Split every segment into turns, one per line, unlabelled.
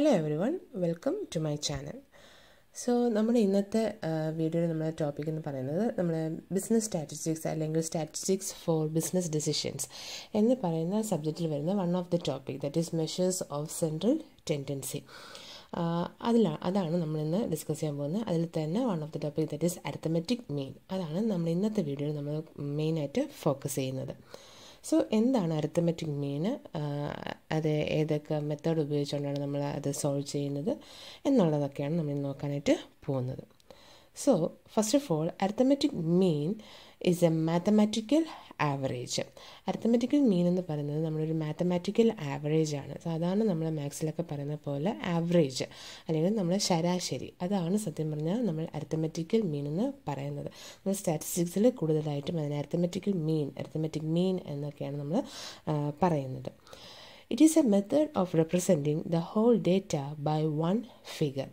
Hello everyone welcome to my channel so നമ്മുടെ ഇന്നത്തെ വീഡിയോയിൽ നമ്മുടെ ടോപ്പിക് എന്ന് പറയുന്നത് നമ്മുടെ ബിസിനസ് സ്റ്റാറ്റിസ്റ്റിക്സ് അല്ലെങ്കിൽ സ്റ്റാറ്റിസ്റ്റിക്സ് ഫോർ ബിസിനസ് ഡിസിഷൻസ് എന്ന് പറയുന്ന സബ്ജക്റ്റിൽ വരുന്ന one of the topic that is measures of central tendency അതിലാണ് അതാണ് നമ്മൾ ഇന്ന് ഡിസ്കസ് ചെയ്യാൻ പോകുന്നത് അതിൽ തന്നെ one of the topic that is arithmetic mean അതാണ് നമ്മൾ ഇന്നത്തെ വീഡിയോയിൽ നമ്മൾ മെയിനായിട്ട് ഫോക്കസ് ചെയ്യുന്നത് സോ എന്താണ് അരിത്തമെറ്റിക് മീൻ അത് ഏതൊക്കെ മെത്തേഡ് ഉപയോഗിച്ചുകൊണ്ടാണ് നമ്മൾ അത് സോൾവ് ചെയ്യുന്നത് എന്നുള്ളതൊക്കെയാണ് നമ്മൾ നോക്കാനായിട്ട് പോകുന്നത് so first of all arithmetic mean is a mathematical average arithmetical mean എന്ന് പറയുന്നത് നമ്മളൊരു മാത്തമാറ്റിക്കൽ ആവറേജ് ആണ് സാധാരണ നമ്മൾ മാത്സിലൊക്കെ പറയുന്ന പോലെ ആവറേജ് അല്ലെങ്കിൽ നമ്മൾ ശരാശരി അതാണ് സത്യം പറഞ്ഞാൽ നമ്മൾ അരിത്തമെറ്റിക്കൽ മീൻ എന്ന് പറയുന്നത് നമ്മൾ സ്റ്റാറ്റിസ്റ്റിക്സിൽ കൂടുതലായിട്ടും അതിന് അരിത്തമെറ്റിക്കൽ മീൻ അരിത്തമെറ്റിക് മീൻ എന്നൊക്കെയാണ് നമ്മൾ പറയുന്നത് it is a method of representing the whole data by one figure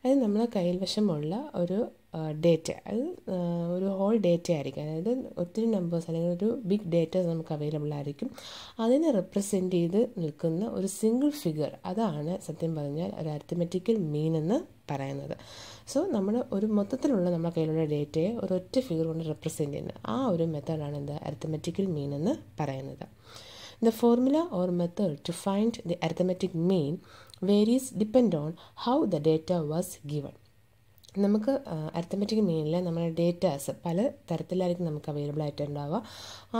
അതായത് നമ്മളെ കൈവശമുള്ള ഒരു ഡേറ്റ അത് ഒരു ഹോൾ ഡേറ്റ ആയിരിക്കും അതായത് ഒത്തിരി നമ്പേഴ്സ് അല്ലെങ്കിൽ ഒരു ബിഗ് ഡേറ്റ നമുക്ക് അവൈലബിൾ ആയിരിക്കും അതിനെ റെപ്രസെൻറ്റ് ചെയ്ത് നിൽക്കുന്ന ഒരു സിംഗിൾ ഫിഗർ അതാണ് സത്യം പറഞ്ഞാൽ ഒരു അരിത്തമെറ്റിക്കൽ മീൻ എന്ന് പറയുന്നത് സോ നമ്മൾ ഒരു മൊത്തത്തിലുള്ള നമ്മുടെ കയ്യിലുള്ള ഡേറ്റയെ ഒരൊറ്റ ഫിഗർ കൊണ്ട് റെപ്രസെൻറ്റ് ചെയ്യുന്നത് ആ ഒരു മെത്തേഡാണ് എന്താ അരിത്തമെറ്റിക്കൽ മീൻ എന്ന് പറയുന്നത് The formula or method to find the arithmetic mean varies depend on how the data was given. നമുക്ക് അരിത്തമെറ്റിക് മീനിൽ നമ്മുടെ ഡേറ്റാസ് പല തരത്തിലായിരിക്കും നമുക്ക് അവൈലബിൾ ആയിട്ടുണ്ടാവുക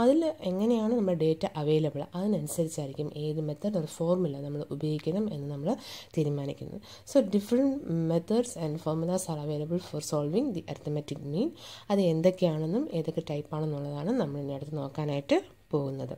അതിൽ എങ്ങനെയാണ് നമ്മുടെ ഡേറ്റ അവൈലബിൾ അതിനനുസരിച്ചായിരിക്കും ഏത് മെത്തേഡ് ഒരു ഫോർമുല നമ്മൾ ഉപയോഗിക്കണം എന്ന് നമ്മൾ തീരുമാനിക്കുന്നത് so different methods and formulas are available for solving the arithmetic mean അത് എന്തൊക്കെയാണെന്നും ഏതൊക്കെ ടൈപ്പാണെന്നുള്ളതാണ് നമ്മൾ ഇതിനടുത്ത് നോക്കാനായിട്ട് പോകുന്നത്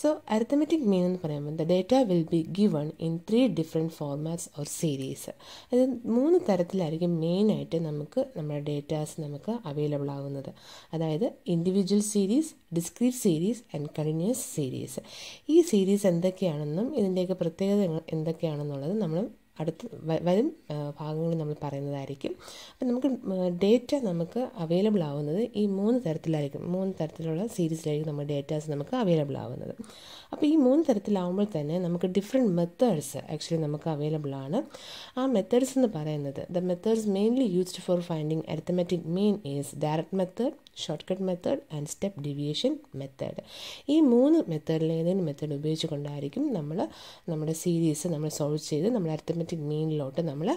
സോ അരിത്തമെറ്റിക് മീൻ എന്ന് പറയുമ്പോൾ the data will be given in three different formats or series അത് മൂന്ന് തരത്തിലായിരിക്കും മെയിനായിട്ട് നമുക്ക് നമ്മുടെ ഡേറ്റാസ് നമുക്ക് അവൈലബിൾ ആകുന്നത് അതായത് individual series discrete series and continuous series ഈ സീരീസ് എന്തൊക്കെയാണെന്നും ഇതിൻ്റെയൊക്കെ പ്രത്യേകത എന്തൊക്കെയാണെന്നുള്ളത് നമ്മൾ അടുത്ത വരും ഭാഗങ്ങൾ നമ്മൾ പറയുന്നതായിരിക്കും അപ്പം നമുക്ക് ഡേറ്റ നമുക്ക് അവൈലബിൾ ആവുന്നത് ഈ മൂന്ന് തരത്തിലായിരിക്കും മൂന്ന് തരത്തിലുള്ള സീരീസിലായിരിക്കും നമ്മുടെ ഡേറ്റാസ് നമുക്ക് അവൈലബിൾ ആവുന്നത് അപ്പോൾ ഈ മൂന്ന് തരത്തിലാവുമ്പോൾ തന്നെ നമുക്ക് ഡിഫറെൻറ്റ് മെത്തേഡ്സ് ആക്ച്വലി നമുക്ക് അവൈലബിൾ ആണ് ആ മെത്തേഡ്സ് എന്ന് പറയുന്നത് the methods mainly used for finding arithmetic mean is direct method shortcut method and step deviation method ഈ മൂന്ന് മെത്തേഡിൽ ഏതെങ്കിലും മെത്തേഡ് ഉപയോഗിച്ചുകൊണ്ടായിരിക്കും നമ്മൾ നമ്മുടെ സീരീസ് നമ്മൾ സോൾവ് ചെയ്ത് നമ്മൾ അരിത്തമെറ്റിക് മീനിലോട്ട് നമ്മൾ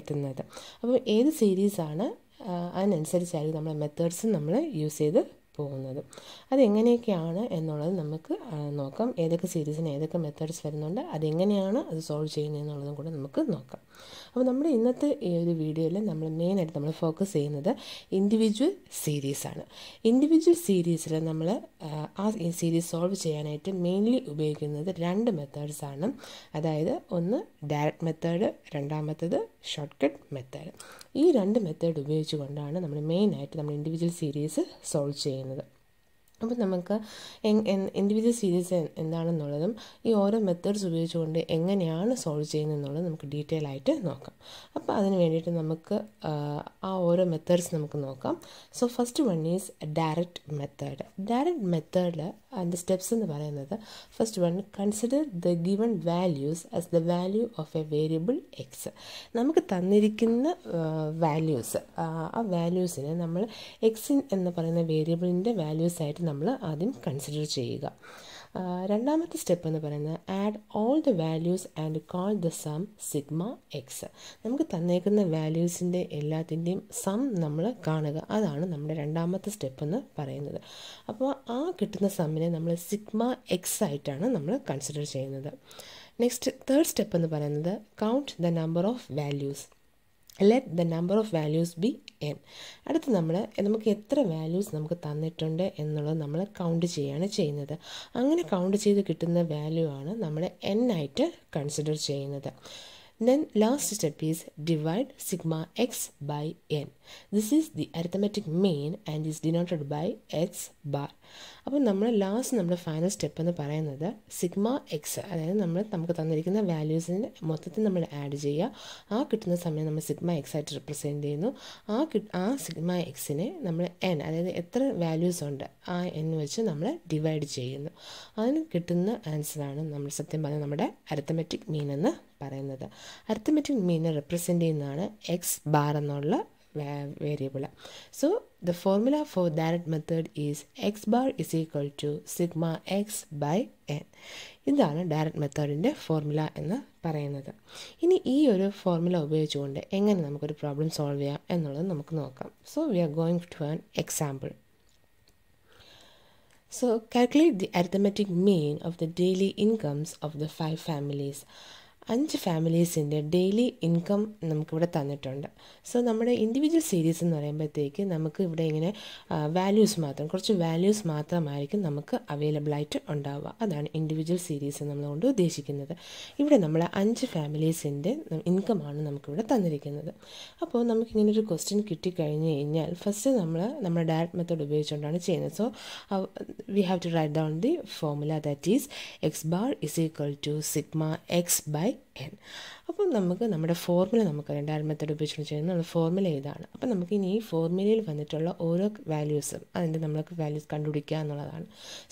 എത്തുന്നത് അപ്പോൾ ഏത് സീരീസാണ് അതിനനുസരിച്ചായിരിക്കും നമ്മൾ മെത്തേഡ്സ് നമ്മൾ യൂസ് ചെയ്ത് പോകുന്നത് അതെങ്ങനെയൊക്കെയാണ് എന്നുള്ളത് നമുക്ക് നോക്കാം ഏതൊക്കെ സീരീസിന് ഏതൊക്കെ മെത്തേഡ്സ് വരുന്നുണ്ട് അതെങ്ങനെയാണ് അത് സോൾവ് ചെയ്യുന്നത് എന്നുള്ളതും കൂടെ നമുക്ക് നോക്കാം അപ്പോൾ നമ്മുടെ ഇന്നത്തെ ഈ ഒരു വീഡിയോയിൽ നമ്മൾ മെയിനായിട്ട് നമ്മൾ ഫോക്കസ് ചെയ്യുന്നത് ഇൻഡിവിജ്വൽ സീരീസാണ് ഇൻഡിവിജ്വൽ സീരീസിൽ നമ്മൾ ആ സീരീസ് സോൾവ് ചെയ്യാനായിട്ട് മെയിൻലി ഉപയോഗിക്കുന്നത് രണ്ട് മെത്തേഡ്സാണ് അതായത് ഒന്ന് ഡയറക്റ്റ് മെത്തേഡ് രണ്ടാമത്തേത് ഷോർട്ട് കട്ട് മെത്തേഡ് ഈ രണ്ട് മെത്തേഡ് ഉപയോഗിച്ചുകൊണ്ടാണ് നമ്മൾ മെയിനായിട്ട് നമ്മൾ ഇൻഡിവിജ്വൽ സീരീസ് സോൾവ് ചെയ്യുന്നത് ചെയ്യുന്നത് അപ്പോൾ നമുക്ക് ഇൻഡിവിജ്വൽ സീരീസ് എന്താണെന്നുള്ളതും ഈ ഓരോ മെത്തേഡ്സ് ഉപയോഗിച്ചുകൊണ്ട് എങ്ങനെയാണ് സോൾവ് ചെയ്യുന്നതെന്നുള്ളത് നമുക്ക് ഡീറ്റെയിൽ ആയിട്ട് നോക്കാം അപ്പോൾ അതിന് വേണ്ടിയിട്ട് നമുക്ക് ആ ഓരോ മെത്തേഡ്സ് നമുക്ക് നോക്കാം so first one is direct method direct മെത്തേഡിൽ അതിൻ്റെ സ്റ്റെപ്സ് എന്ന് പറയുന്നത് first one consider the given values as the value of a variable x നമുക്ക് തന്നിരിക്കുന്ന വാല്യൂസ് ആ വാല്യൂസിനെ നമ്മൾ എക്സിൻ എന്ന് പറയുന്ന വേരിയബിളിൻ്റെ വാല്യൂസായിട്ട് നമ്മൾ ആദ്യം കൺസിഡർ ചെയ്യുക രണ്ടാമത്തെ സ്റ്റെപ്പ് എന്ന് പറയുന്നത് add all the values and call the sum sigma x നമുക്ക് തന്നേക്കുന്ന വാല്യൂസിൻ്റെ എല്ലാത്തിൻ്റെയും സം നമ്മൾ കാണുക അതാണ് നമ്മുടെ രണ്ടാമത്തെ സ്റ്റെപ്പ് എന്ന് പറയുന്നത് അപ്പോൾ ആ കിട്ടുന്ന സമ്മിനെ നമ്മൾ സിഗ്മ എക്സ് ആയിട്ടാണ് നമ്മൾ കൺസിഡർ ചെയ്യുന്നത് നെക്സ്റ്റ് തേർഡ് സ്റ്റെപ്പ് എന്ന് പറയുന്നത് count the number of values let the number of values be n അടുത്ത് നമ്മൾ നമുക്ക് എത്ര വാല്യൂസ് നമുക്ക് തന്നിട്ടുണ്ട് എന്നുള്ളത് നമ്മൾ കൗണ്ട് ചെയ്യുകയാണ് ചെയ്യുന്നത് അങ്ങനെ കൗണ്ട് ചെയ്ത് കിട്ടുന്ന വാല്യൂ ആണ് നമ്മൾ എൻ ആയിട്ട് കൺസിഡർ ചെയ്യുന്നത് Then last step is divide sigma x by n. This is the arithmetic mean and is denoted by x bar. അപ്പോൾ നമ്മൾ ലാസ്റ്റ് നമ്മുടെ ഫൈനൽ സ്റ്റെപ്പ് എന്ന് പറയുന്നത് സിഗ്മ എക്സ് അതായത് നമ്മൾ നമുക്ക് തന്നിരിക്കുന്ന വാല്യൂസിന് മൊത്തത്തിൽ നമ്മൾ ആഡ് ചെയ്യുക ആ കിട്ടുന്ന സമയം നമ്മൾ സിഗ്മ എക്സ് ആയിട്ട് റിപ്രസെൻറ്റ് ചെയ്യുന്നു ആ ആ സിഗ്മ എക്സിനെ നമ്മൾ എൻ അതായത് എത്ര വാല്യൂസ് ഉണ്ട് ആ എൻ വെച്ച് നമ്മൾ ഡിവൈഡ് ചെയ്യുന്നു അതിന് കിട്ടുന്ന ആൻസറാണ് നമ്മൾ സത്യം പറഞ്ഞാൽ നമ്മുടെ അരത്തമെറ്റിക് മീൻ എന്ന് പറയുന്നത് അരിത്തമെറ്റിക് മീനെ റെപ്രസെൻ്റ് ചെയ്യുന്നതാണ് എക്സ് ബാർ എന്നുള്ള variable so the formula for that method is x bar is equal to sigma x by n ഇതാണ് ഡയറക്റ്റ് മെത്തേഡിൻ്റെ ഫോർമുല എന്ന് പറയുന്നത് ഇനി ഈ ഒരു ഫോർമുല ഉപയോഗിച്ചുകൊണ്ട് എങ്ങനെ നമുക്കൊരു പ്രോബ്ലം സോൾവ് ചെയ്യാം എന്നുള്ളത് നമുക്ക് നോക്കാം so we are going to an example so calculate the arithmetic mean of the daily incomes of the five families അഞ്ച് ഫാമിലീസിൻ്റെ ഡെയിലി ഇൻകം നമുക്കിവിടെ തന്നിട്ടുണ്ട് സോ നമ്മുടെ ഇൻഡിവിജ്വൽ സീരീസ് എന്ന് പറയുമ്പോഴത്തേക്ക് നമുക്ക് ഇവിടെ ഇങ്ങനെ വാല്യൂസ് മാത്രം കുറച്ച് വാല്യൂസ് മാത്രമായിരിക്കും നമുക്ക് അവൈലബിൾ ആയിട്ട് ഉണ്ടാവുക അതാണ് ഇൻഡിവിജ്വൽ സീരീസ് നമ്മളുകൊണ്ട് ഉദ്ദേശിക്കുന്നത് ഇവിടെ നമ്മൾ അഞ്ച് ഫാമിലീസിൻ്റെ ഇൻകമാണ് നമുക്കിവിടെ തന്നിരിക്കുന്നത് അപ്പോൾ നമുക്കിങ്ങനെ ഒരു ക്വസ്റ്റ്യൻ കിട്ടിക്കഴിഞ്ഞ് കഴിഞ്ഞാൽ ഫസ്റ്റ് നമ്മൾ നമ്മുടെ ഡയറക്റ്റ് മെത്തേഡ് ഉപയോഗിച്ചുകൊണ്ടാണ് ചെയ്യുന്നത് so we have to write down the formula that is x bar is equal to sigma x by n അപ്പോൾ നമുക്ക് നമ്മുടെ ഫോർമുല നമുക്ക് രണ്ടായിരത്തി ഉപയോഗിച്ചുകൊണ്ട് ചെയ്യുന്ന ഫോർമുല ഇതാണ് അപ്പോൾ നമുക്ക് ഇനി ഈ ഫോർമുലയിൽ വന്നിട്ടുള്ള ഓരോ വാല്യൂസും അതിൻ്റെ നമ്മൾക്ക് വാല്യൂസ് കണ്ടുപിടിക്കുക എന്നുള്ളതാണ്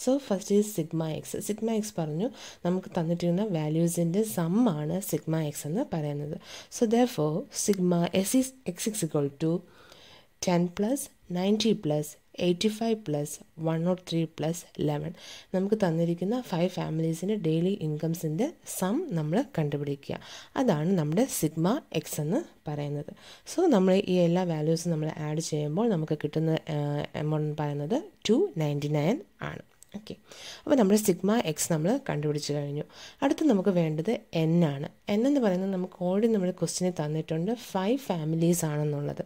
so first is sigma x sigma x പറഞ്ഞു നമുക്ക് തന്നിട്ടിരുന്ന വാല്യൂസിൻ്റെ സമ്മാണ് സിഗ്മ എക്സ് എന്ന് പറയുന്നത് so therefore sigma s is x x equal to ten plus ninety plus eighty five plus one nought three plus eleven നമുക്ക് തന്നിരിക്കുന്ന five ഫാമിലീസിൻ്റെ ഡെയിലി ഇൻകംസിൻ്റെ സം നമ്മൾ കണ്ടുപിടിക്കുക അതാണ് നമ്മുടെ സിഗ്മ എക്സ് എന്ന് പറയുന്നത് സോ നമ്മൾ ഈ എല്ലാ വാല്യൂസും നമ്മൾ ആഡ് ചെയ്യുമ്പോൾ നമുക്ക് കിട്ടുന്ന എമൗണ്ട് പറയുന്നത് ടു നയൻറ്റി നയൻ ആണ് ഓക്കെ അപ്പോൾ നമ്മൾ സിഗ്മ എക്സ് നമ്മൾ കണ്ടുപിടിച്ച് കഴിഞ്ഞു അടുത്ത് നമുക്ക് വേണ്ടത് എൻ ആണ് എൻ എന്ന് പറയുന്നത് നമുക്ക് ഓൾറെഡി നമ്മൾ ക്വസ്റ്റിനെ തന്നിട്ടുണ്ട് ഫൈവ് ഫാമിലീസ് ആണെന്നുള്ളത്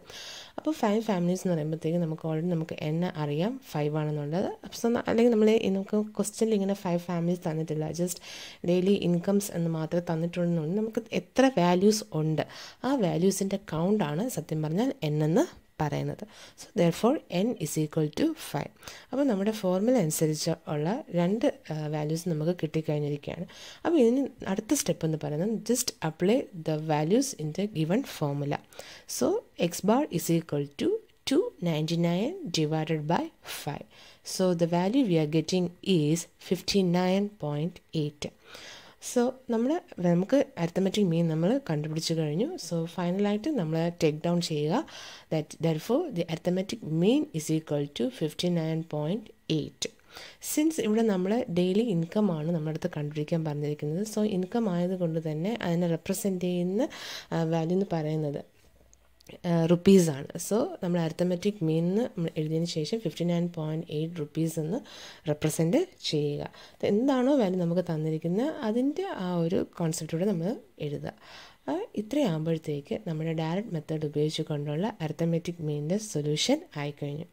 അപ്പോൾ ഫൈവ് ഫാമിലീസ് എന്ന് പറയുമ്പോഴത്തേക്കും നമുക്ക് ഓൾറെഡി നമുക്ക് എൻ അറിയാം ഫൈവ് ആണെന്നുള്ളത് അപ്പോൾ അല്ലെങ്കിൽ നമ്മൾ നമുക്ക് ക്വസ്റ്റിനിൽ ഇങ്ങനെ ഫൈവ് ഫാമിലീസ് തന്നിട്ടില്ല ജസ്റ്റ് ഡെയിലി ഇൻകംസ് എന്ന് മാത്രമേ തന്നിട്ടുള്ളൂ നമുക്ക് എത്ര വാല്യൂസ് ഉണ്ട് ആ വാല്യൂസിൻ്റെ കൗണ്ടാണ് സത്യം പറഞ്ഞാൽ എൻ എന്ന് പറയുന്നത് so therefore n is equal to five അപ്പോൾ നമ്മുടെ ഫോർമുല അനുസരിച്ച് ഉള്ള രണ്ട് വാല്യൂസ് നമുക്ക് കിട്ടിക്കഴിഞ്ഞിരിക്കുകയാണ് അപ്പോൾ ഇതിന് അടുത്ത സ്റ്റെപ്പ് എന്ന് പറയുന്നത് just apply the values in the given formula so x bar is equal to two ninety nine divided by five so the value we are getting is fifty nine point eight so നമ്മൾ നമുക്ക് arithmetic mean നമ്മൾ കണ്ടുപിടിച്ച് കഴിഞ്ഞു so ഫൈനലായിട്ട് നമ്മൾ take down ചെയ്യുക that therefore the arithmetic mean is equal to fifty nine point eight since ഇവിടെ നമ്മൾ ഡെയിലി ഇൻകമാണ് നമ്മുടെ അടുത്ത് കണ്ടുപിടിക്കാൻ പറഞ്ഞിരിക്കുന്നത് സോ ഇൻകം ആയതുകൊണ്ട് തന്നെ അതിനെ റെപ്രസെൻറ്റ് ചെയ്യുന്ന വാല്യൂ എന്ന് പറയുന്നത് റുപ്പീസാണ് സോ നമ്മൾ അരിത്തമെറ്റിക് മീൻ എന്ന് എഴുതിയതിന് ശേഷം fifty nine point eight rupees എന്ന് റെപ്രസെൻറ്റ് ചെയ്യുക എന്താണോ വാല്യൂ നമുക്ക് തന്നിരിക്കുന്നത് അതിൻ്റെ ആ ഒരു കോൺസെപ്റ്റോടെ നമ്മൾ എഴുതുക ഇത്രയാകുമ്പോഴത്തേക്ക് നമ്മുടെ ഡയറക്റ്റ് മെത്തേഡ് ഉപയോഗിച്ചുകൊണ്ടുള്ള അർത്തമെറ്റിക് മീനിൻ്റെ സൊല്യൂഷൻ ആയിക്കഴിഞ്ഞു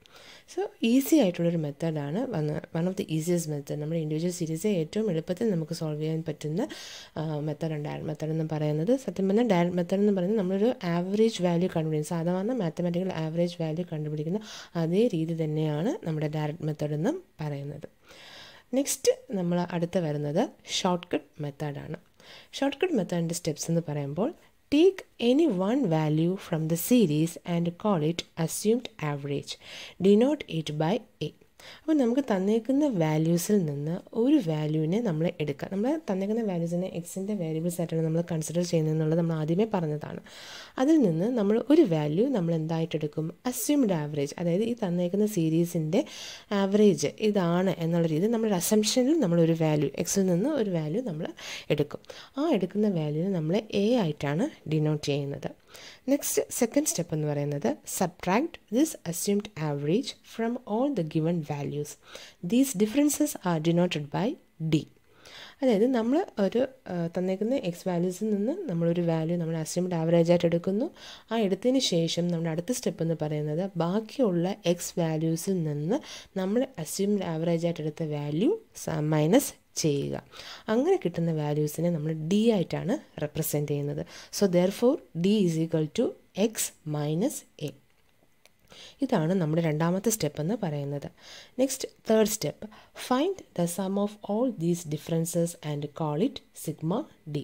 സോ ഈസി ആയിട്ടുള്ളൊരു മെത്തേഡാണ് വന്ന് one of the easiest method നമ്മുടെ ഇൻഡിവിജ്വൽ സീരീസ് ഏറ്റവും എളുപ്പത്തിൽ നമുക്ക് സോൾവ് ചെയ്യാൻ പറ്റുന്ന മെത്തേഡാണ് ഡയറക്റ്റ് മെത്തേഡ് എന്ന് പറയുന്നത് സത്യം പറഞ്ഞാൽ ഡയറക്റ്റ് മെത്തേഡ് എന്ന് പറയുന്നത് നമ്മളൊരു ആവറേജ് വാല്യൂ കണ്ടുപിടിക്കും സാധാരണ മാത്തമാറ്റിക്കൽ ആവറേജ് വാല്യൂ കണ്ടുപിടിക്കുന്ന അതേ രീതി തന്നെയാണ് നമ്മുടെ ഡയറക്റ്റ് മെത്തേഡ് എന്നും പറയുന്നത് നെക്സ്റ്റ് നമ്മൾ അടുത്ത് വരുന്നത് ഷോർട്ട് കട്ട് മെത്തേഡാണ് ഷോർട്ട് കട്ട് മെത്തേഡിൻ്റെ സ്റ്റെപ്സ് എന്ന് പറയുമ്പോൾ take any one value from the series and call it assumed average denote it by a അപ്പോൾ നമുക്ക് തന്നേക്കുന്ന വാല്യൂസിൽ നിന്ന് ഒരു വാല്യൂവിനെ നമ്മൾ എടുക്കുക നമ്മൾ തന്നേക്കുന്ന വാല്യൂസിനെ എക്സിൻ്റെ വേരിയബിൾസ് ആയിട്ടാണ് നമ്മൾ കൺസിഡർ ചെയ്യുന്നതെന്നുള്ളത് നമ്മൾ ആദ്യമേ പറഞ്ഞതാണ് അതിൽ നിന്ന് നമ്മൾ ഒരു വാല്യൂ നമ്മൾ എന്തായിട്ട് എടുക്കും അസ്യൂംഡ് ആവറേജ് അതായത് ഈ തന്നേക്കുന്ന സീരീസിൻ്റെ ആവറേജ് ഇതാണ് എന്നുള്ള രീതിയിൽ നമ്മുടെ അസംഷനിൽ നമ്മളൊരു വാല്യൂ എക്സിൽ നിന്ന് ഒരു വാല്യൂ നമ്മൾ എടുക്കും ആ എടുക്കുന്ന വാല്യൂവിനെ നമ്മൾ എ ആയിട്ടാണ് ഡിനോട്ട് ചെയ്യുന്നത് നെക്സ്റ്റ് സെക്കൻഡ് സ്റ്റെപ്പ് എന്ന് പറയുന്നത് subtract this assumed average from all the given values these differences are denoted by d അതായത് നമ്മൾ ഒരു തന്നേക്കുന്ന എക്സ് വാല്യൂസിൽ നിന്ന് നമ്മളൊരു വാല്യൂ നമ്മൾ അസ്യൂംഡ് ആവറേജ് ആയിട്ട് എടുക്കുന്നു ആ എടുത്തതിന് ശേഷം നമ്മുടെ അടുത്ത സ്റ്റെപ്പ് എന്ന് പറയുന്നത് ബാക്കിയുള്ള എക്സ് വാല്യൂസിൽ നിന്ന് നമ്മൾ അസ്യൂംഡ് ആവറേജ് ആയിട്ട് എടുത്ത വാല്യൂ മൈനസ് ചെയ്യുക അങ്ങനെ കിട്ടുന്ന വാല്യൂസിനെ നമ്മൾ ഡി ആയിട്ടാണ് റെപ്രസെൻറ്റ് ചെയ്യുന്നത് so therefore d is equal to x minus a ഇതാണ് നമ്മുടെ രണ്ടാമത്തെ സ്റ്റെപ്പ് എന്ന് പറയുന്നത് next third step find the sum of all these differences and call it sigma d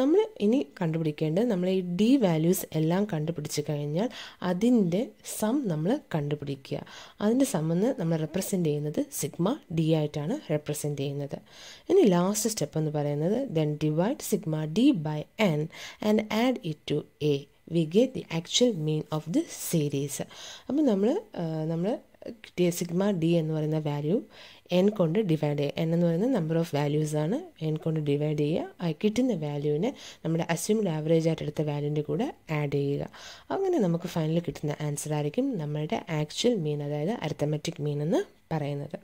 നമ്മൾ ഇനി കണ്ടുപിടിക്കേണ്ടത് നമ്മൾ ഈ ഡി വാല്യൂസ് എല്ലാം കണ്ടുപിടിച്ച് കഴിഞ്ഞാൽ അതിൻ്റെ സം നമ്മൾ കണ്ടുപിടിക്കുക അതിൻ്റെ സമ്മെന്ന് നമ്മൾ റെപ്രസെൻ്റ് ചെയ്യുന്നത് സിഗ്മ ഡി ആയിട്ടാണ് റെപ്രസെൻ്റ് ചെയ്യുന്നത് ഇനി ലാസ്റ്റ് സ്റ്റെപ്പ് എന്ന് പറയുന്നത് then divide sigma d by n and add it to a we get the actual mean of the series. അപ്പോൾ നമ്മൾ നമ്മൾ സിഗ്മ ഡി എന്ന് പറയുന്ന വാല്യൂ എൻ കൊണ്ട് ഡിവൈഡ് ചെയ്യുക എൻ എന്ന് പറയുന്ന നമ്പർ ഓഫ് വാല്യൂസ് ആണ് എൻ കൊണ്ട് ഡിവൈഡ് ചെയ്യുക കിട്ടുന്ന വാല്യൂവിനെ നമ്മുടെ അസ്യൂംഡ് ആവറേജ് ആയിട്ട് എടുത്ത വാല്യൂവിൻ്റെ കൂടെ ആഡ് ചെയ്യുക അങ്ങനെ നമുക്ക് ഫൈനലിൽ കിട്ടുന്ന ആൻസർ ആയിരിക്കും നമ്മളുടെ ആക്ച്വൽ മീൻ അതായത് അരിത്തമെറ്റിക് മീൻ എന്ന് പറയുന്നത്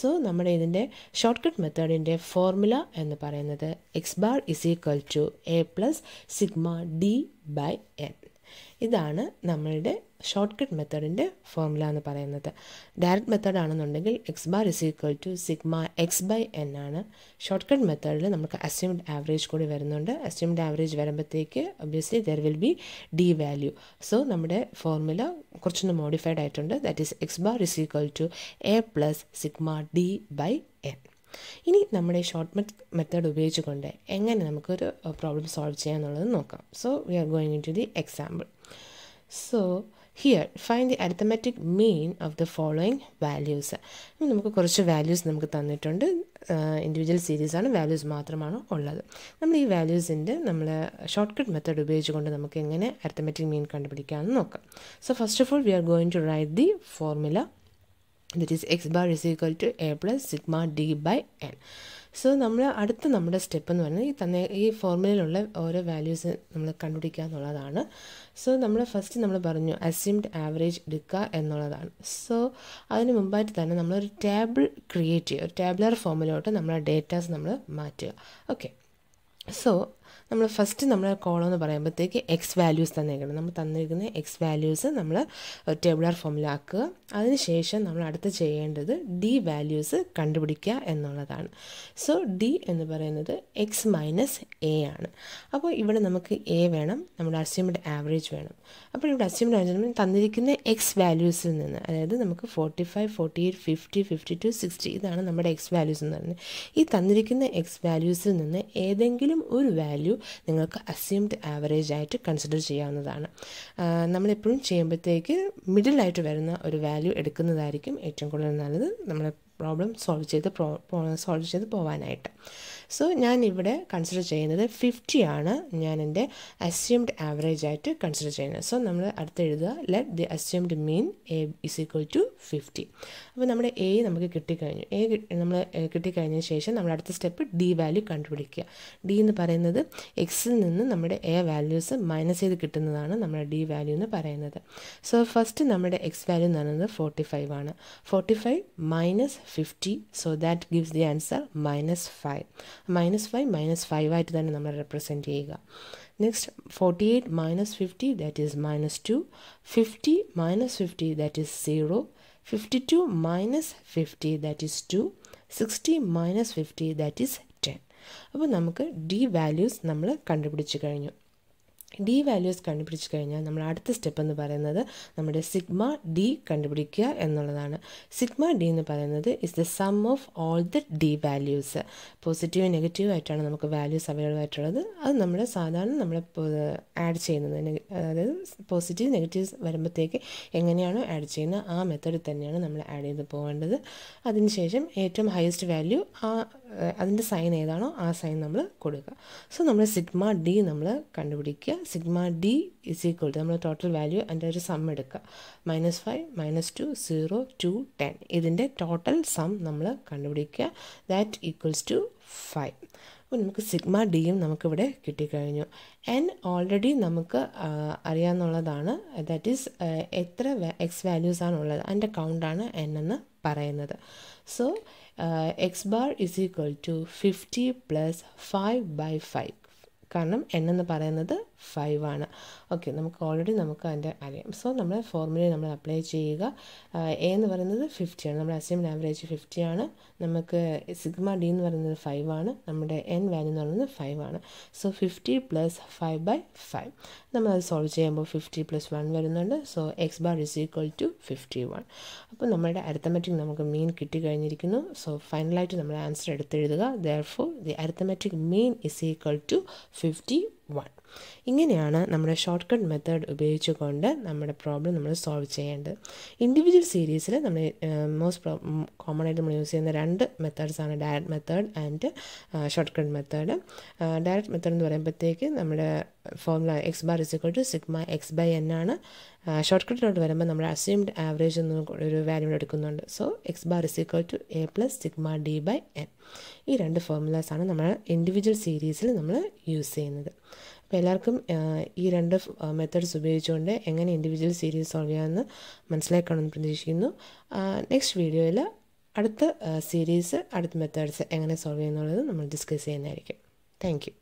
സോ നമ്മുടെ ഇതിൻ്റെ ഷോർട്ട് കട്ട് മെത്തേഡിൻ്റെ ഫോർമുല എന്ന് പറയുന്നത് x bar is equal to a plus sigma d by n ഇതാണ് നമ്മളുടെ ഷോർട്ട് കട്ട് മെത്തേഡിൻ്റെ ഫോർമുല എന്ന് പറയുന്നത് ഡയറക്റ്റ് മെത്തേഡ് ആണെന്നുണ്ടെങ്കിൽ x bar is equal to sigma x by n ആണ് ഷോർട്ട് കട്ട് മെത്തേഡിൽ നമുക്ക് അസ്യൂംഡ് ആവറേജ് കൂടി വരുന്നുണ്ട് അസ്യൂംഡ് ആവറേജ് വരുമ്പോഴത്തേക്ക് obviously there will be d value so നമ്മുടെ ഫോർമുല കുറച്ചൊന്ന് മോഡിഫൈഡ് ആയിട്ടുണ്ട് that is x bar is equal to a plus sigma d by n ഇനി നമ്മുടെ ഷോർട്ട് മെത്ത് മെത്തേഡ് ഉപയോഗിച്ചുകൊണ്ട് എങ്ങനെ നമുക്കൊരു പ്രോബ്ലം uh, സോൾവ് ചെയ്യാമെന്നുള്ളത് നോക്കാം so we are going to the example So here find the arithmetic mean of the following values നമുക്ക് കുറച്ച് values നമുക്ക് തന്നിട്ടുണ്ട് ഇൻഡിവിജ്വൽ സീരീസ് ആണ് വാല്യൂസ് മാത്രമാണ് ഉള്ളത് നമ്മൾ ഈ വാല്യൂസിൻ്റെ നമ്മൾ ഷോർട്ട് കട്ട് മെത്തേഡ് ഉപയോഗിച്ചുകൊണ്ട് നമുക്ക് എങ്ങനെ അരിത്തമാറ്റിക് മീൻ കണ്ടുപിടിക്കാമെന്ന് നോക്കാം so first of all we are going to write the formula that is x bar is equal to a plus sigma d by n so നമ്മൾ അടുത്ത നമ്മുടെ സ്റ്റെപ്പ് എന്ന് പറഞ്ഞാൽ ഈ തന്നെ ഈ ഫോർമുലയിലുള്ള ഓരോ വാല്യൂസ് നമ്മൾ കണ്ടുപിടിക്കുക എന്നുള്ളതാണ് സോ നമ്മൾ ഫസ്റ്റ് നമ്മൾ പറഞ്ഞു അസ്യൂംഡ് ആവറേജ് എടുക്കുക എന്നുള്ളതാണ് സോ അതിന് മുമ്പായിട്ട് തന്നെ നമ്മളൊരു ടേബിൾ ക്രിയേറ്റ് ചെയ്യുക ഒരു ടേബിളർ ഫോമിലോട്ട് നമ്മളെ ഡേറ്റാസ് നമ്മൾ മാറ്റുക ഓക്കെ സോ നമ്മൾ ഫസ്റ്റ് നമ്മൾ കോളം എന്ന് പറയുമ്പോഴത്തേക്ക് എക്സ് വാല്യൂസ് തന്നേക്കണം നമ്മൾ തന്നിരിക്കുന്ന എക്സ് വാല്യൂസ് നമ്മൾ ടേബിളാർ ഫോമിലാക്കുക അതിനുശേഷം നമ്മൾ അടുത്ത് ചെയ്യേണ്ടത് ഡി വാല്യൂസ് കണ്ടുപിടിക്കുക എന്നുള്ളതാണ് സോ ഡി എന്ന് പറയുന്നത് എക്സ് മൈനസ് എ ആണ് അപ്പോൾ ഇവിടെ നമുക്ക് എ വേണം നമ്മുടെ അസ്യൂമിൻ്റെ ആവറേജ് വേണം അപ്പോൾ ഇവിടെ അസ്യൂമിൻ്റെ ആവറേജ് തന്നിരിക്കുന്ന എക്സ് വാല്യൂസിൽ നിന്ന് അതായത് നമുക്ക് forty five forty eight fifty fifty two sixty ഇതാണ് നമ്മുടെ എക്സ് വാല്യൂസ് എന്ന് പറയുന്നത് ഈ തന്നിരിക്കുന്ന എക്സ് വാല്യൂസിൽ നിന്ന് ഏതെങ്കിലും ഒരു വാല്യൂ വാല്യൂ നിങ്ങൾക്ക് അസ്യൂംഡ് ആവറേജ് ആയിട്ട് കൺസിഡർ ചെയ്യാവുന്നതാണ് നമ്മളെപ്പോഴും ചെയ്യുമ്പോഴത്തേക്ക് മിഡിലായിട്ട് വരുന്ന ഒരു വാല്യൂ എടുക്കുന്നതായിരിക്കും ഏറ്റവും കൂടുതൽ നല്ലത് നമ്മളെ പ്രോബ്ലം സോൾവ് ചെയ്ത് സോൾവ് ചെയ്ത് പോകാനായിട്ട് സോ ഞാൻ ഇവിടെ കൺസിഡർ ചെയ്യുന്നത് ആണ് ഞാൻ എൻ്റെ അസ്യൂംഡ് ആവറേജ് ആയിട്ട് കൺസിഡർ ചെയ്യുന്നത് സോ നമ്മൾ അടുത്ത് എഴുതുക let the assumed mean a is equal to fifty അപ്പോൾ നമ്മുടെ എ നമുക്ക് കിട്ടിക്കഴിഞ്ഞു എ നമ്മൾ കിട്ടിക്കഴിഞ്ഞതിന് ശേഷം നമ്മൾ അടുത്ത സ്റ്റെപ്പ് ഡി വാല്യൂ കണ്ടുപിടിക്കുക ഡി എന്ന് പറയുന്നത് എക്സിൽ നിന്ന് നമ്മുടെ എ വാല്യൂസ് മൈനസ് ചെയ്ത് കിട്ടുന്നതാണ് നമ്മുടെ ഡി വാല്യൂ എന്ന് പറയുന്നത് സോ ഫസ്റ്റ് നമ്മുടെ എക്സ് വാല്യൂ എന്ന് പറയുന്നത് ഫോർട്ടി ഫൈവ് ആണ് forty five minus fifty so that gives the answer minus five minus five minus five ആയിട്ട് തന്നെ നമ്മൾ റെപ്രസെൻറ്റ് ചെയ്യുക next forty eight minus fifty that is minus two fifty minus fifty that is zero fifty two minus fifty that is two sixty minus fifty that is ten അപ്പോൾ നമുക്ക് D values നമ്മൾ കണ്ടുപിടിച്ച് കഴിഞ്ഞു D values കണ്ടുപിടിച്ച് കഴിഞ്ഞാൽ നമ്മൾ അടുത്ത step എന്ന് പറയുന്നത് നമ്മുടെ സിഗ്മ ഡി കണ്ടുപിടിക്കുക എന്നുള്ളതാണ് സിഗ്മ ഡി എന്ന് പറയുന്നത് is the sum of all the d values positive negative ആയിട്ടാണ് നമുക്ക് വാല്യൂസ് അവൈലബിൾ ആയിട്ടുള്ളത് അത് നമ്മൾ സാധാരണ നമ്മൾ ആഡ് ചെയ്യുന്നത് അതായത് പോസിറ്റീവ് നെഗറ്റീവ് വരുമ്പോഴത്തേക്ക് എങ്ങനെയാണോ ആഡ് ചെയ്യുന്നത് ആ മെത്തേഡിൽ തന്നെയാണ് നമ്മൾ ആഡ് ചെയ്ത് പോകേണ്ടത് അതിനുശേഷം ഏറ്റവും ഹയസ്റ്റ് വാല്യൂ ആ അതിൻ്റെ സൈൻ ഏതാണോ ആ സൈൻ നമ്മൾ കൊടുക്കുക സോ നമ്മൾ സിഗ്മ ഡി നമ്മൾ കണ്ടുപിടിക്കുക sigma d is equal to നമ്മൾ ടോട്ടൽ വാല്യൂ അതിൻ്റെ ഒരു സം എടുക്കുക minus five minus two zero two ten ഇതിൻ്റെ ടോട്ടൽ സം നമ്മൾ കണ്ടുപിടിക്കുക ദാറ്റ് ഈക്വൽസ് ടു ഫൈവ് അപ്പോൾ നമുക്ക് സിഗ്മ ഡിയും നമുക്കിവിടെ കിട്ടിക്കഴിഞ്ഞു എൻ ഓൾറെഡി നമുക്ക് അറിയാമെന്നുള്ളതാണ് ദാറ്റ് ഈസ് എത്ര എക്സ് വാല്യൂസാണുള്ളത് അതിൻ്റെ കൗണ്ടാണ് എൻ എന്ന് പറയുന്നത് so uh, x bar is equal to 50 plus 5 by 5 കാരണം എൻ എന്ന് പറയുന്നത് ഫൈവ് ആണ് ഓക്കെ നമുക്ക് ഓൾറെഡി നമുക്ക് അതിൻ്റെ അറിയാം സോ നമ്മൾ ഫോർമുല നമ്മൾ അപ്ലൈ ചെയ്യുക എ uh, എന്ന് പറയുന്നത് ഫിഫ്റ്റി ആണ് നമ്മുടെ അസൈൻ ആവറേജ് ഫിഫ്റ്റി ആണ് നമുക്ക് സിഗ്മ ഡി എന്ന് പറയുന്നത് ഫൈവ് ആണ് നമ്മുടെ എൻ വാല്യൂ എന്ന് പറയുന്നത് ഫൈവ് ആണ് so fifty plus five by five നമ്മളത് സോൾവ് ചെയ്യുമ്പോൾ ഫിഫ്റ്റി പ്ലസ് വൺ വരുന്നുണ്ട് so x bar is equal to fifty one അപ്പോൾ നമ്മുടെ അരിത്തമെറ്റിക് നമുക്ക് മീൻ കിട്ടിക്കഴിഞ്ഞിരിക്കുന്നു സോ ഫൈനലായിട്ട് നമ്മൾ ആൻസർ എടുത്തെഴുതുക therefore the arithmetic mean is equal to 51 ഇങ്ങനെയാണ് നമ്മുടെ ഷോർട്ട് കട്ട് മെത്തേഡ് ഉപയോഗിച്ചുകൊണ്ട് നമ്മുടെ പ്രോബ്ലം നമ്മൾ സോൾവ് ചെയ്യേണ്ടത് ഇൻഡിവിജ്വൽ സീരീസിൽ നമ്മൾ മോസ്റ്റ് കോമൺ ആയിട്ട് നമ്മൾ യൂസ് ചെയ്യുന്ന രണ്ട് മെത്തേഡ്സാണ് direct method and shortcut method direct method എന്ന് പറയുമ്പോഴത്തേക്ക് നമ്മുടെ formula x bar is equal to sigma x by n ആണ് ഷോർട്ട് കട്ടിലോട്ട് വരുമ്പോൾ നമ്മൾ അസ്യൂംഡ് ആവറേജ് എന്ന് ഒരു വാല്യൂ എടുക്കുന്നുണ്ട് so x bar is equal to a plus sigma d by n ഈ രണ്ട് ഫോർമുലാസാണ് നമ്മൾ ഇൻഡിവിജ്വൽ സീരീസിൽ നമ്മൾ യൂസ് ചെയ്യുന്നത് അപ്പോൾ എല്ലാവർക്കും ഈ രണ്ട് മെത്തേഡ്സ് ഉപയോഗിച്ചുകൊണ്ട് എങ്ങനെ ഇൻഡിവിജ്വൽ സീരീസ് സോൾവ് ചെയ്യാമെന്ന് മനസ്സിലാക്കണമെന്ന് പ്രതീക്ഷിക്കുന്നു നെക്സ്റ്റ് വീഡിയോയിൽ അടുത്ത സീരീസ് അടുത്ത മെത്തേഡ്സ് എങ്ങനെ സോൾവ് ചെയ്യുന്നുള്ളത് നമ്മൾ ഡിസ്കസ് ചെയ്യുന്നതായിരിക്കും താങ്ക്